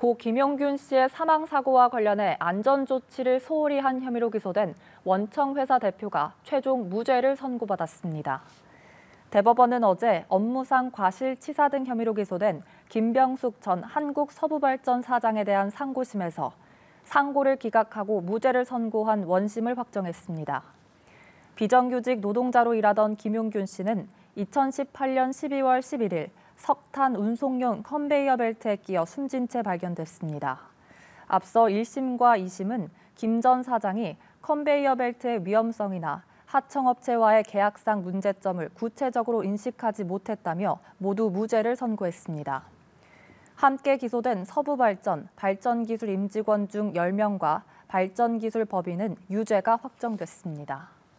고김용균 씨의 사망 사고와 관련해 안전 조치를 소홀히 한 혐의로 기소된 원청 회사 대표가 최종 무죄를 선고받았습니다. 대법원은 어제 업무상 과실치사 등 혐의로 기소된 김병숙 전 한국서부발전 사장에 대한 상고심에서 상고를 기각하고 무죄를 선고한 원심을 확정했습니다. 비정규직 노동자로 일하던 김용균 씨는 2018년 12월 11일 석탄 운송용 컨베이어 벨트에 끼어 숨진 채 발견됐습니다. 앞서 1심과 2심은 김 전 사장이 컨베이어 벨트의 위험성이나 하청업체와의 계약상 문제점을 구체적으로 인식하지 못했다며 모두 무죄를 선고했습니다. 함께 기소된 서부발전, 발전기술 임직원 중 10명과 발전기술 법인은 유죄가 확정됐습니다.